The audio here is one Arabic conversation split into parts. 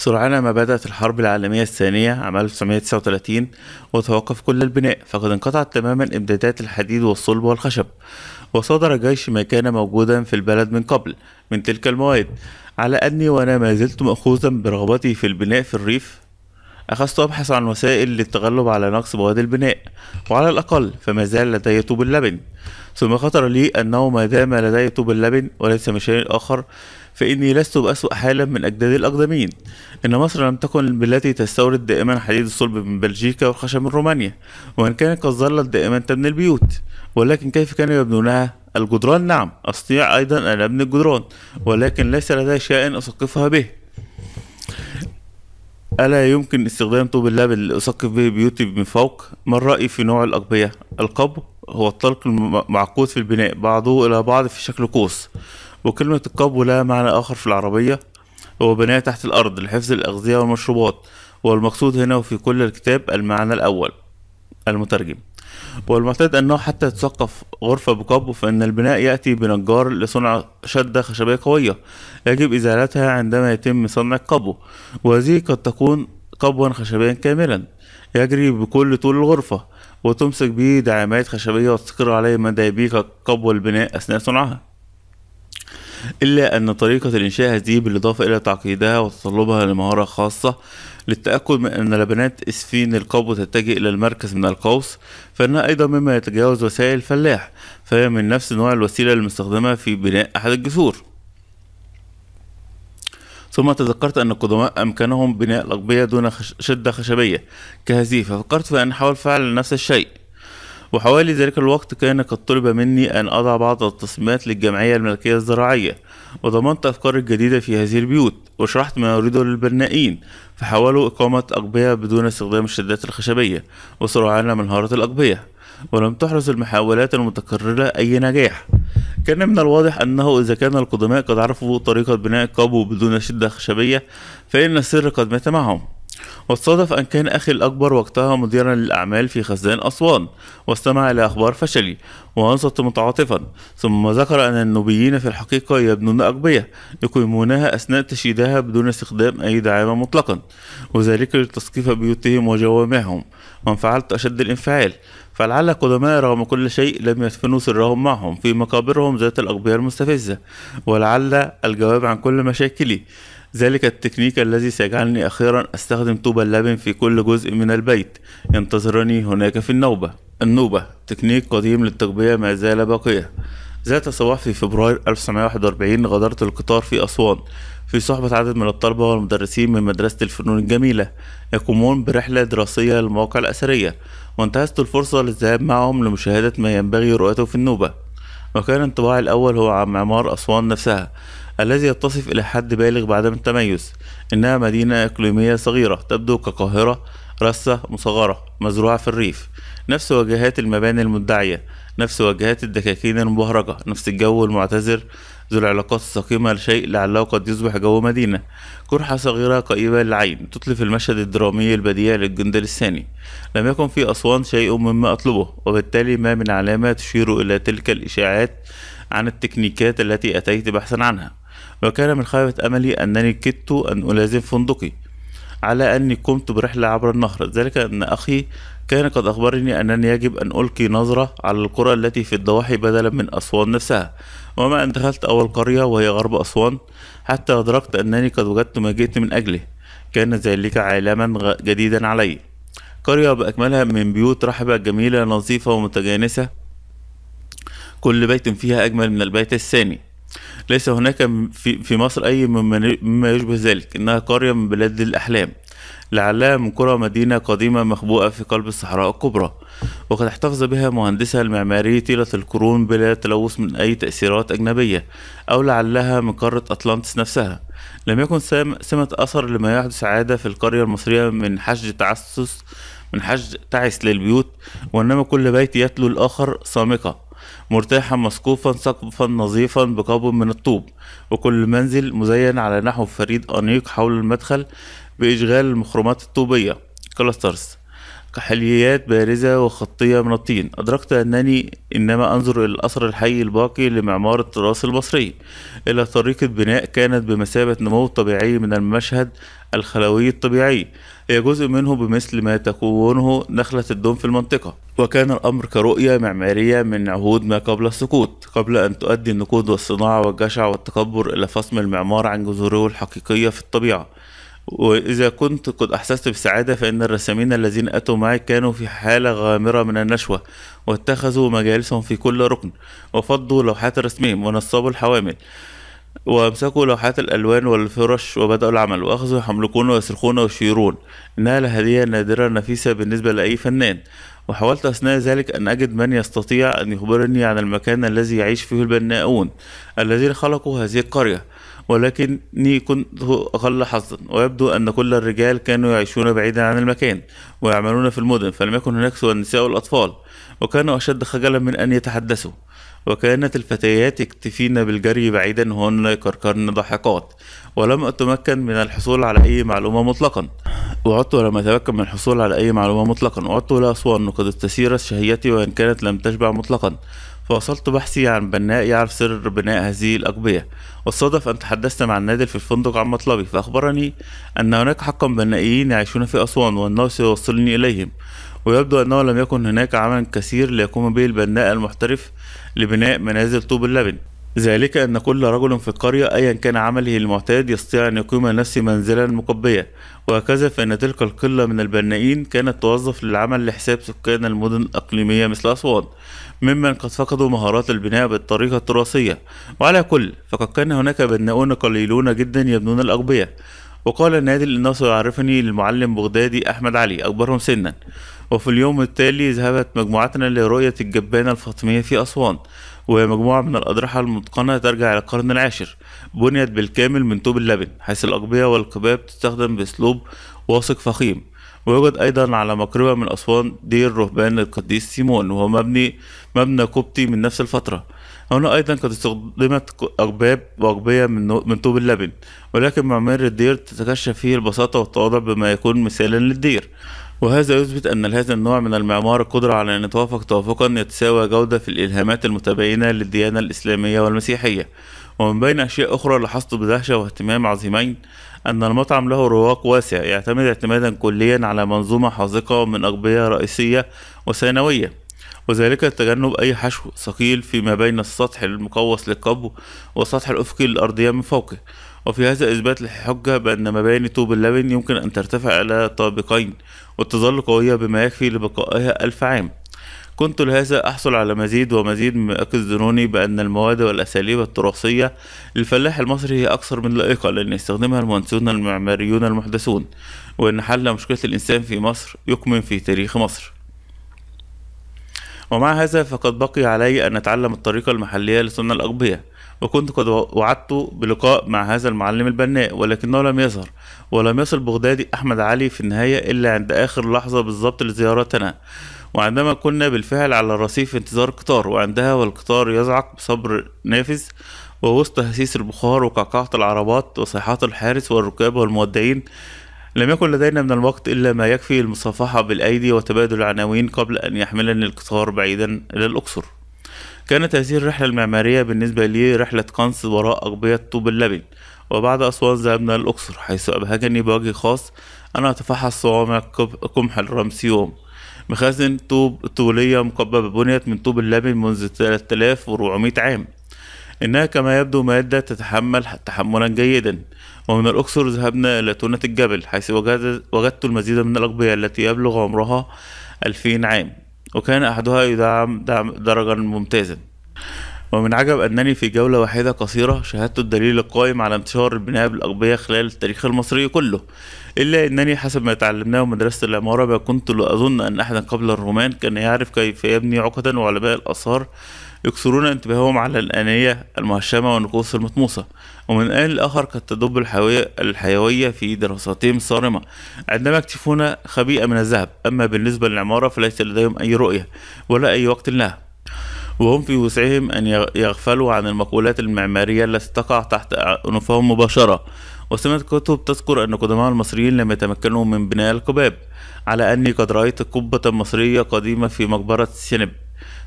سرعان ما بدأت الحرب العالمية الثانية عام 1939 وتوقف كل البناء فقد انقطعت تماما إمدادات الحديد والصلب والخشب وصادر جيش ما كان موجودا في البلد من قبل من تلك المواد على أني وأنا ما زلت مأخوذا برغبتي في البناء في الريف أخذت أبحث عن وسائل للتغلب على نقص مواد البناء وعلى الأقل فما زال لدي طوب اللبن ثم خطر لي أنه ما دام لدي طوب اللبن وليس مشان آخر فإني لست بأسوأ حالا من أجدادي الأقدمين إن مصر لم تكن بالتي تستورد دائما حديد الصلب من بلجيكا والخشب من رومانيا وإن كانت قد ظلت دائما تبني البيوت ولكن كيف كانوا يبنونها الجدران نعم أستطيع أيضا أن أبني الجدران ولكن ليس لدي شيء أسقفها به ألا يمكن استخدام طوب اللبن لأسقف به بيوتي من فوق؟ ما الرأي في نوع الأقبية؟ القبو هو الطلق المعقود في البناء بعضه إلى بعض في شكل قوس وكلمة القبو لها معنى آخر في العربية هو بناية تحت الأرض لحفظ الأغذية والمشروبات والمقصود هنا وفي كل الكتاب المعنى الأول المترجم والمعتاد أنه حتى تثقف غرفة بقبو فإن البناء يأتي بنجار لصنع شدة خشبية قوية يجب إزالتها عندما يتم صنع القبو وهذه قد تكون قبوا خشبيا كاملا يجري بكل طول الغرفة وتمسك به دعامات خشبية وتستقر عليه مدى يبيك قبو البناء أثناء صنعها إلا أن طريقة الإنشاء هذه بالإضافة إلى تعقيدها وتطلبها لمهارة خاصة للتأكد من أن لبنات إسفين القبو تتجه إلى المركز من القوس فإنها أيضا مما يتجاوز وسائل الفلاح فهي من نفس نوع الوسيلة المستخدمة في بناء أحد الجسور ثم تذكرت أن القدماء أمكنهم بناء الأقبية دون شدة خشبية كهذه ففكرت في أن أحاول فعل نفس الشيء وحوالي ذلك الوقت كان قد طلب مني أن أضع بعض التصميمات للجمعية الملكية الزراعية وضمنت أفكار الجديدة في هذه البيوت وشرحت ما أريده للبنائين فحاولوا إقامة أقبية بدون استخدام الشدات الخشبية وسرعان ما انهارت الأقبية ولم تحرز المحاولات المتكررة أي نجاح كان من الواضح أنه إذا كان القدماء قد عرفوا طريقة بناء كابو بدون شدة خشبية فإن السر قد مات معهم والصادف أن كان أخي الأكبر وقتها مديرا للأعمال في خزان أسوان واستمع إلى أخبار فشلي وأنصت متعاطفا ثم ذكر أن النوبيين في الحقيقة يبنون أقبية يقيمونها أثناء تشييدها بدون استخدام أي دعامة مطلقا وذلك لتسقيف بيوتهم وجوامعهم وانفعلت أشد الانفعال فلعل قدماء رغم كل شيء لم يدفنوا سرهم معهم في مقابرهم ذات الأقبية المستفزة ولعل الجواب عن كل مشاكلي ذلك التكنيك الذي سيجعلني أخيرا أستخدم طوب اللبن في كل جزء من البيت ينتظرني هناك في النوبة النوبة تكنيك قديم للتقبية ما زال باقية ذات صباح في فبراير 1941 غادرت القطار في أسوان في صحبة عدد من الطلبة والمدرسين من مدرسة الفنون الجميلة يقومون برحلة دراسية للمواقع الأثرية وانتهزت الفرصة للذهاب معهم لمشاهدة ما ينبغي رؤيته في النوبة وكان انطباعي الأول هو عن معمار أسوان نفسها الذي يتصف إلى حد بالغ بعدم التميز إنها مدينة إقليمية صغيرة تبدو كقاهرة رسة مصغرة مزروعة في الريف نفس واجهات المباني المدعية نفس واجهات الدكاكين المبهرجة نفس الجو المعتذر ذو العلاقات السقيمة لشيء لعله قد يصبح جو مدينة قرحة صغيرة قئيبة للعين تطلف المشهد الدرامي البديع للجندل الثاني لم يكن في أسوان شيء مما أطلبه وبالتالي ما من علامة تشير إلى تلك الإشاعات عن التكنيكات التي أتيت بحثا عنها وكان من خيبة أملي أنني كدت أن ألازم فندقي على أني قمت برحلة عبر النهر ذلك أن أخي كان قد أخبرني أنني يجب أن ألقي نظرة على القرى التي في الضواحي بدلا من أسوان نفسها وما أن دخلت أول قرية وهي غرب أسوان حتى أدركت أنني قد وجدت ما جئت من أجله كان ذلك عالما جديدا علي قرية بأكملها من بيوت رحبة جميلة نظيفة ومتجانسة كل بيت فيها أجمل من البيت الثاني ليس هناك في, في مصر أي مما يشبه ذلك إنها قرية من بلاد الأحلام لعلها من قرى مدينة قديمة مخبوءة في قلب الصحراء الكبرى وقد احتفظ بها مهندسها المعماري طيلة القرون بلا تلوث من أي تأثيرات أجنبية أو لعلها من قارة أطلانتس نفسها لم يكن سمة أثر لما يحدث عادة في القرية المصرية من حشد تعسس من حشد تعس للبيوت وإنما كل بيت يتلو الآخر صامقة مرتاحا مسقوفا سقفا نظيفا بقاب من الطوب وكل منزل مزين على نحو فريد أنيق حول المدخل بإشغال المخرومات الطوبية كلاسترز كحليات بارزة وخطية من الطين أدركت أنني إنما أنظر إلى الأثر الحي الباقي لمعمار التراث المصري إلى طريقة بناء كانت بمثابة نمو طبيعي من المشهد الخلوي الطبيعي هي جزء منه بمثل ما تكونه نخلة الدوم في المنطقة وكان الأمر كرؤية معمارية من عهود ما قبل السقوط قبل أن تؤدي النقود والصناعة والجشع والتكبر إلى فصم المعمار عن جذوره الحقيقية في الطبيعة وإذا كنت قد أحسست بسعادة فإن الرسامين الذين أتوا معي كانوا في حالة غامرة من النشوة واتخذوا مجالسهم في كل ركن وفضوا لوحات رسمهم ونصبوا الحوامل وامسكوا لوحات الالوان والفرش وبداوا العمل واخذوا يحملقون ويصرخون ويشيرون انها لهديه نادره نفيسه بالنسبه لاي فنان وحاولت أثناء ذلك أن أجد من يستطيع أن يخبرني عن المكان الذي يعيش فيه البناؤون الذين خلقوا هذه القرية ولكني كنت أقل حظا ويبدو أن كل الرجال كانوا يعيشون بعيدا عن المكان ويعملون في المدن فلم يكن هناك سوى النساء والأطفال وكانوا أشد خجلا من أن يتحدثوا وكانت الفتيات يكتفين بالجري بعيدا وهن يكركرن ضاحكات ولم أتمكن من الحصول على أي معلومة مطلقا وعدت ولم أتمكن من الحصول على أي معلومة مطلقا وعدت إلى أسوان قد استثيرت شهيتي وإن كانت لم تشبع مطلقا فواصلت بحثي عن بناء يعرف سر بناء هذه الأقبية والصدف أن تحدثت مع النادل في الفندق عن مطلبي فأخبرني أن هناك حقا بنائيين يعيشون في أسوان وأنه سيوصلني إليهم ويبدو أنه لم يكن هناك عمل كثير ليقوم به البناء المحترف لبناء منازل طوب اللبن ذلك أن كل رجل في القرية أيا كان عمله المعتاد يستطيع أن يقيم لنفسه منزلا مقبية وهكذا فإن تلك القلة من البنائين كانت توظف للعمل لحساب سكان المدن الإقليمية مثل أسوان ممن قد فقدوا مهارات البناء بالطريقة التراثية وعلى كل فقد كان هناك بناؤون قليلون جدا يبنون الأقبية وقال نادل إنه سيعرفني للمعلم بغدادي أحمد علي أكبرهم سنا وفي اليوم التالي ذهبت مجموعتنا لرؤية الجبانة الفاطمية في أسوان وهي مجموعة من الأضرحة المتقنة ترجع إلى القرن العاشر بنيت بالكامل من طوب اللبن حيث الأقبية والقباب تستخدم بأسلوب واثق فخيم ويوجد أيضا على مقربة من أسوان دير رهبان القديس سيمون وهو مبني مبنى قبطي من نفس الفترة هنا أيضا قد استخدمت أقباب وأقبية من, من طوب اللبن ولكن معمار الدير تتكشف فيه البساطة والتواضع بما يكون مثالا للدير وهذا يثبت أن لهذا النوع من المعمار قدرة على أن يتوافق توافقا يتساوى جودة في الإلهامات المتباينة للديانة الإسلامية والمسيحية ومن بين أشياء أخرى لاحظت بدهشة واهتمام عظيمين أن المطعم له رواق واسع يعتمد اعتمادا كليا على منظومة حاذقة من أقبية رئيسية وثانوية وذلك لتجنب أي حشو ثقيل فيما بين السطح المقوس للقبو والسطح الأفقي للأرضية من فوقه وفي هذا إثبات الحجة بأن مباني طوب اللبن يمكن أن ترتفع إلى طابقين وتظل قوية بما يكفي لبقائها ألف عام كنت لهذا أحصل على مزيد ومزيد من أكد ظنوني بأن المواد والأساليب التراثية للفلاح المصري هي أكثر من لائقة لأن يستخدمها المهندسون المعماريون المحدثون وأن حل مشكلة الإنسان في مصر يكمن في تاريخ مصر ومع هذا فقد بقي علي أن أتعلم الطريقة المحلية لصنع الأقبية وكنت قد وعدت بلقاء مع هذا المعلم البناء ولكنه لم يظهر ولم يصل بغدادي أحمد علي في النهاية إلا عند آخر لحظة بالضبط لزيارتنا وعندما كنا بالفعل على الرصيف انتظار قطار وعندها والقطار يزعق بصبر نافذ ووسط هسيس البخار وقعقعة العربات وصيحات الحارس والركاب والمودعين لم يكن لدينا من الوقت إلا ما يكفي للمصافحة بالأيدي وتبادل العناوين قبل أن يحملني القطار بعيدا إلى الأقصر كانت هذه الرحلة المعمارية بالنسبة لي رحلة قنص وراء أقبية طوب اللبن وبعد أسوان ذهبنا للأقصر حيث أبهجني بوجه خاص أنا أتفحص صوامع قمح الرمسيوم مخازن طوب طولية مقببة بنيت من طوب اللبن منذ 3400 عام إنها كما يبدو مادة تتحمل تحملا جيدا ومن الأقصر ذهبنا إلى تونة الجبل حيث وجدت المزيد من الأقبية التي يبلغ عمرها ألفين عام وكان أحدها يدعم دعم درجا ممتازا ومن عجب أنني في جولة واحدة قصيرة شاهدت الدليل القائم على انتشار البناء بالأقبية خلال التاريخ المصري كله إلا أنني حسب ما تعلمناه مدرسة العمارة ما كنت لأظن أن أحدا قبل الرومان كان يعرف كيف يبني عقدا وعلماء الآثار يكثرون انتباههم على الأنية المهشمة والنقوص المطموسة ومن آن الآخر قد تدب الحيوية, الحيوية في دراساتهم الصارمة عندما يكتشفون خبيئة من الذهب أما بالنسبة للعمارة فليس لديهم أي رؤية ولا أي وقت لها وهم في وسعهم أن يغفلوا عن المقولات المعمارية التي تقع تحت أنوفهم مباشرة وسمعت كتب تذكر أن قدماء المصريين لم يتمكنوا من بناء القباب على أني قد رأيت قبة مصرية قديمة في مقبرة سينب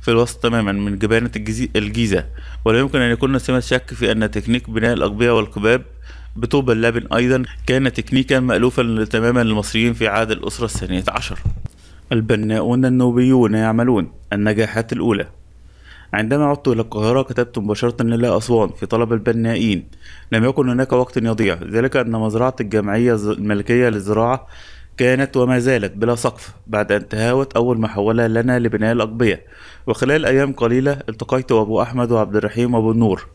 في الوسط تماما من جبانة الجيزة ولا يمكن أن يكون سمة شك في أن تكنيك بناء الأقبية والقباب بطوب اللبن أيضا كان تكنيكا مألوفا تماما للمصريين في عهد الأسرة الثانية عشر البناؤون النوبيون يعملون النجاحات الأولى عندما عدت إلى القاهرة كتبت مباشرة إلى أسوان في طلب البنائين لم يكن هناك وقت يضيع ذلك أن مزرعة الجمعية الملكية للزراعة كانت وما زالت بلا سقف بعد أن تهاوت أول محاولة لنا لبناء الأقبية وخلال أيام قليلة التقيت أبو أحمد وعبد الرحيم وأبو النور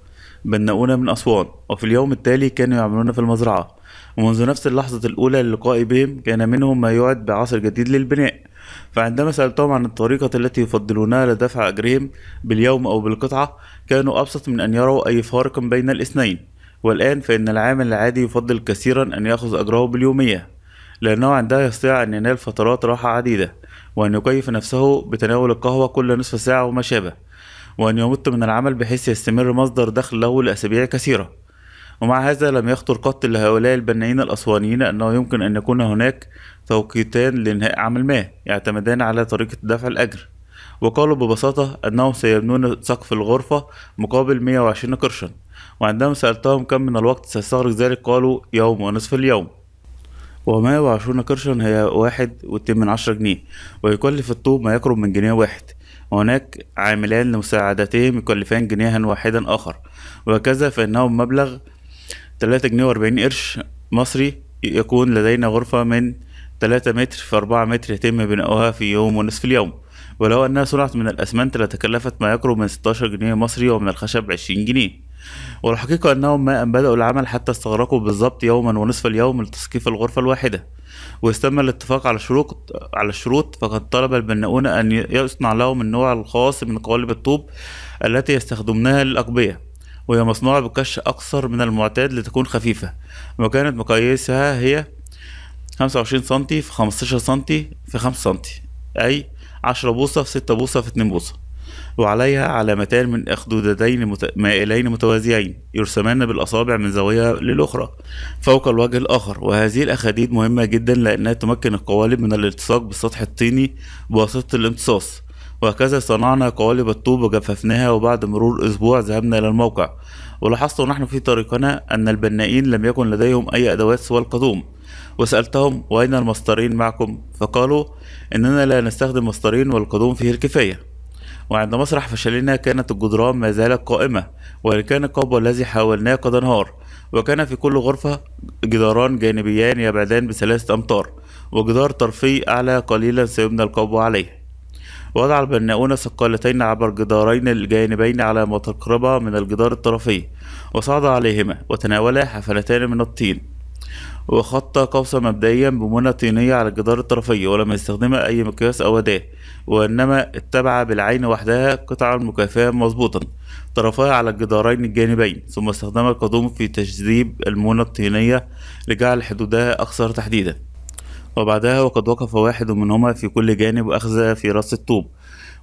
بناؤنا من أسوان وفي اليوم التالي كانوا يعملون في المزرعة ومنذ نفس اللحظة الأولى للقائي بهم كان منهم ما يعد بعصر جديد للبناء فعندما سألتهم عن الطريقة التي يفضلونها لدفع أجرهم باليوم أو بالقطعة كانوا أبسط من أن يروا أي فارق بين الاثنين والآن فإن العامل العادي يفضل كثيرا أن يأخذ أجره باليومية لأنه عندها يستطيع أن ينال فترات راحة عديدة وأن يكيف نفسه بتناول القهوة كل نصف ساعة وما شابه وأن يمت من العمل بحيث يستمر مصدر دخل له لأسابيع كثيرة ومع هذا لم يخطر قط لهؤلاء البنائين الأسوانيين أنه يمكن أن يكون هناك توقيتان لإنهاء عمل ما يعتمدان على طريقة دفع الأجر وقالوا ببساطة أنهم سيبنون سقف الغرفة مقابل 120 قرشا وعندما سألتهم كم من الوقت سيستغرق ذلك قالوا يوم ونصف اليوم وما وعشرون قرشا هي واحد واتنين من عشرة جنيه ويكلف الطوب ما يقرب من جنيه واحد وهناك عاملان لمساعدتهم يكلفان جنيها واحدا آخر وهكذا فإنه مبلغ 3 جنيه و40 قرش مصري يكون لدينا غرفة من 3 متر في 4 متر يتم بناؤها في يوم ونصف اليوم ولو أنها صنعت من الأسمنت لتكلفت ما يقرب من 16 جنيه مصري ومن الخشب 20 جنيه والحقيقة أنهم ما أن بدأوا العمل حتى استغرقوا بالضبط يوما ونصف اليوم لتسقيف الغرفة الواحدة واستم الاتفاق على الشروط على الشروط فقد طلب البناؤون أن يصنع لهم النوع الخاص من قوالب الطوب التي يستخدمونها للأقبية وهي مصنوعة بقش أكثر من المعتاد لتكون خفيفة وكانت مقاييسها هي 25 سنتي في 15 سنتي في 5 سنتي أي 10 بوصة في 6 بوصة في 2 بوصة وعليها علامتان من أخدودتين مت... مائلين متوازيين يرسمان بالأصابع من زاوية للأخرى فوق الوجه الآخر وهذه الأخاديد مهمة جدا لأنها تمكن القوالب من الالتصاق بالسطح الطيني بواسطة الامتصاص وهكذا صنعنا قوالب الطوب وجففناها وبعد مرور أسبوع ذهبنا إلى الموقع ولاحظت ونحن في طريقنا أن البنائين لم يكن لديهم أي أدوات سوى القدوم وسألتهم وأين المسطرين معكم فقالوا إننا لا نستخدم مسطرين والقدوم فيه الكفاية وعند مسرح فشلنا كانت الجدران ما زالت قائمة وإن كان القبو الذي حاولناه قد انهار وكان في كل غرفة جداران جانبيان يبعدان بثلاثة أمتار وجدار طرفي أعلى قليلا سيبنى القبو عليه وضع البناؤون ثقالتين عبر جدارين الجانبين على متقربة من الجدار الطرفي وصعد عليهما وتناولا حفلتان من الطين وخط قوسا مبدئيا بمنى طينية على الجدار الطرفي ولم يستخدم أي مقياس أو أداة وإنما اتبع بالعين وحدها قطع المكافأة مظبوطا طرفها على الجدارين الجانبين ثم استخدم القدوم في تجذيب المنى الطينية لجعل حدودها أكثر تحديدا وبعدها وقد وقف واحد منهما في كل جانب وأخذ في رأس الطوب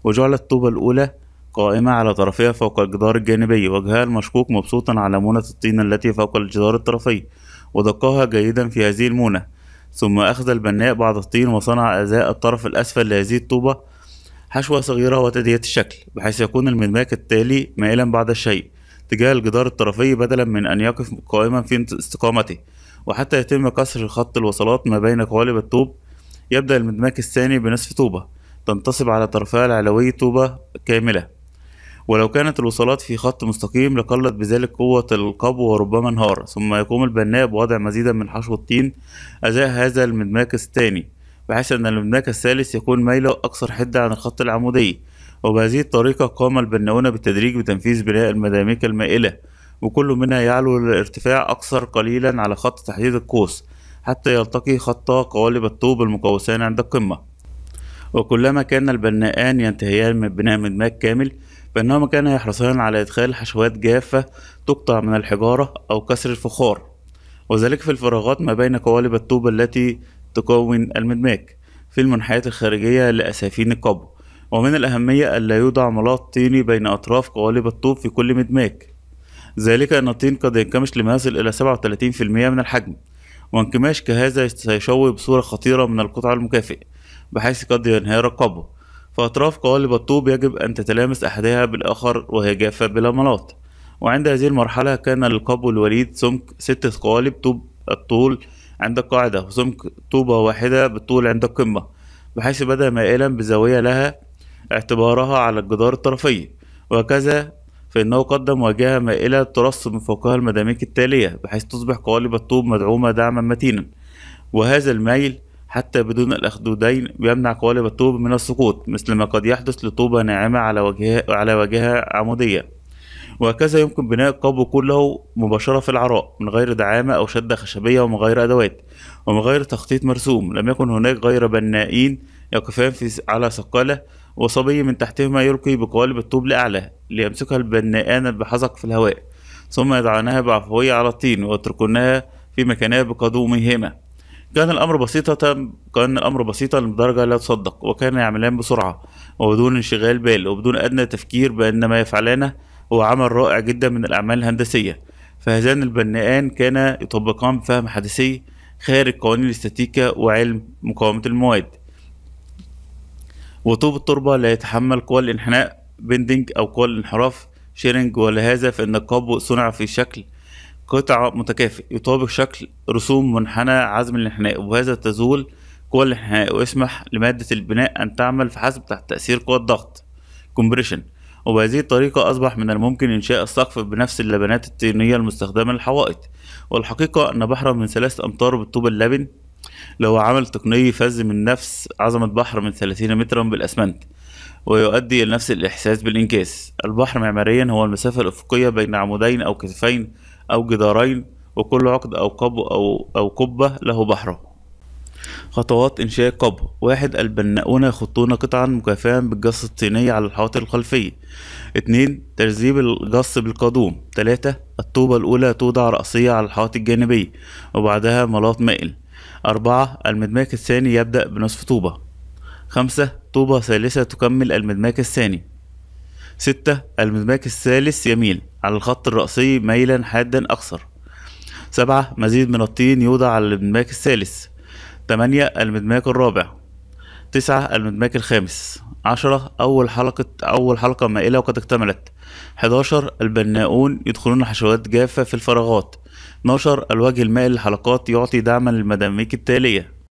وجعل الطوبة الأولى قائمة على طرفها فوق الجدار الجانبي وجهها المشقوق مبسوطا على مونة الطين التي فوق الجدار الطرفي ودقها جيدا في هذه المونة ثم أخذ البناء بعض الطين وصنع أزاء الطرف الأسفل لهذه الطوبة حشوة صغيرة وتدية الشكل بحيث يكون المدماك التالي مائلا بعض الشيء تجاه الجدار الطرفي بدلا من أن يقف قائما في استقامته وحتى يتم كسر خط الوصلات ما بين قوالب الطوب يبدأ المدماك الثاني بنصف طوبة تنتصب على طرفها العلوي طوبة كاملة ولو كانت الوصلات في خط مستقيم لقلت بذلك قوة القبو وربما انهار ثم يقوم البناء بوضع مزيدا من حشو الطين أزاء هذا المدماك الثاني بحيث أن المدماك الثالث يكون ميله أكثر حدة عن الخط العمودي وبهذه الطريقة قام البناؤون بالتدريج بتنفيذ بناء المداميك المائلة وكل منها يعلو الارتفاع أكثر قليلا على خط تحديد القوس حتى يلتقي خط قوالب الطوب المقوسان عند القمة وكلما كان البناءان ينتهيان من بناء مدماج كامل فإنهما كان يحرصان على إدخال حشوات جافة تقطع من الحجارة أو كسر الفخار وذلك في الفراغات ما بين قوالب الطوب التي تكون المدماج في المنحيات الخارجية لأسافين القبو ومن الأهمية ألا يوضع ملاط طيني بين أطراف قوالب الطوب في كل مدماج ذلك أن الطين قد ينكمش يصل إلى 37% من الحجم وانكماش كهذا سيشوه بصورة خطيرة من القطع المكافئة بحيث قد ينهار القبو فأطراف قوالب الطوب يجب أن تتلامس أحدها بالآخر وهي جافة بلا ملاط وعند هذه المرحلة كان للقبو الوليد سمك ستة قوالب طوب الطول عند القاعدة وسمك طوبة واحدة بالطول عند القمة بحيث بدأ مائلا بزاوية لها اعتبارها على الجدار الطرفي وهكذا فإنه قدم واجهة مائلة ترص من فوقها المداميك التالية بحيث تصبح قوالب الطوب مدعومة دعما متينا وهذا الميل حتى بدون الأخدودين يمنع قوالب الطوب من السقوط مثل ما قد يحدث لطوبة ناعمة على وجهها على واجهة عمودية وهكذا يمكن بناء القبو كله مباشرة في العراء من غير دعامة أو شدة خشبية ومن غير أدوات ومن غير تخطيط مرسوم لم يكن هناك غير بنائين يقفان في على سقالة وصبي من تحتهما يلقي بقوالب الطوب لأعلى ليمسكها البناءان بحذق في الهواء ثم يضعانها بعفوية على الطين ويتركنها في مكانها بقدومهما كان الأمر بسيطة كان الأمر بسيطا لدرجة لا تصدق وكان يعملان بسرعة وبدون انشغال بال وبدون أدنى تفكير بأن ما يفعلانه هو عمل رائع جدا من الأعمال الهندسية فهذان البناءان كان يطبقان بفهم حديثي خارج قوانين الاستاتيكا وعلم مقاومة المواد وطوب التربة لا يتحمل قوى الانحناء بندنج أو قوى الانحراف شيرنج ولهذا فإن القبو صنع في شكل قطع متكافئ يطابق شكل رسوم منحنى عزم الانحناء وبهذا تزول قوى الانحناء ويسمح لمادة البناء أن تعمل فحسب تحت تأثير قوى الضغط كومبريشن وبهذه الطريقة أصبح من الممكن إنشاء السقف بنفس اللبنات الطينية المستخدمة للحوائط والحقيقة أن بحرا من ثلاثة أمتار بالطوب اللبن لو عمل تقنية فز من نفس عظمة بحر من 30 مترا بالأسمنت ويؤدي إلى نفس الإحساس بالإنكاس البحر معماريا هو المسافة الأفقية بين عمودين أو كتفين أو جدارين وكل عقد أو قب أو, أو قبة له بحره خطوات إنشاء قب واحد البناؤون يخطون قطعا مكافئة بالجص الطيني على الحواطئ الخلفية اتنين ترزيب الجص بالقدوم ثلاثة الطوبة الأولى توضع رأسية على الحائط الجانبي وبعدها ملاط مائل أربعة المدماك الثاني يبدأ بنصف طوبة خمسة طوبة ثالثة تكمل المدماك الثاني ستة المدماك الثالث يميل على الخط الرأسي ميلا حادا أكثر سبعة مزيد من الطين يوضع على المدماك الثالث تمانية المدماك الرابع تسعة المدماك الخامس عشرة أول حلقة أول حلقة مائلة وقد اكتملت حداشر البناؤون يدخلون حشوات جافة في الفراغات نشر الوجه المائل للحلقات يعطي دعما للمداميك التالية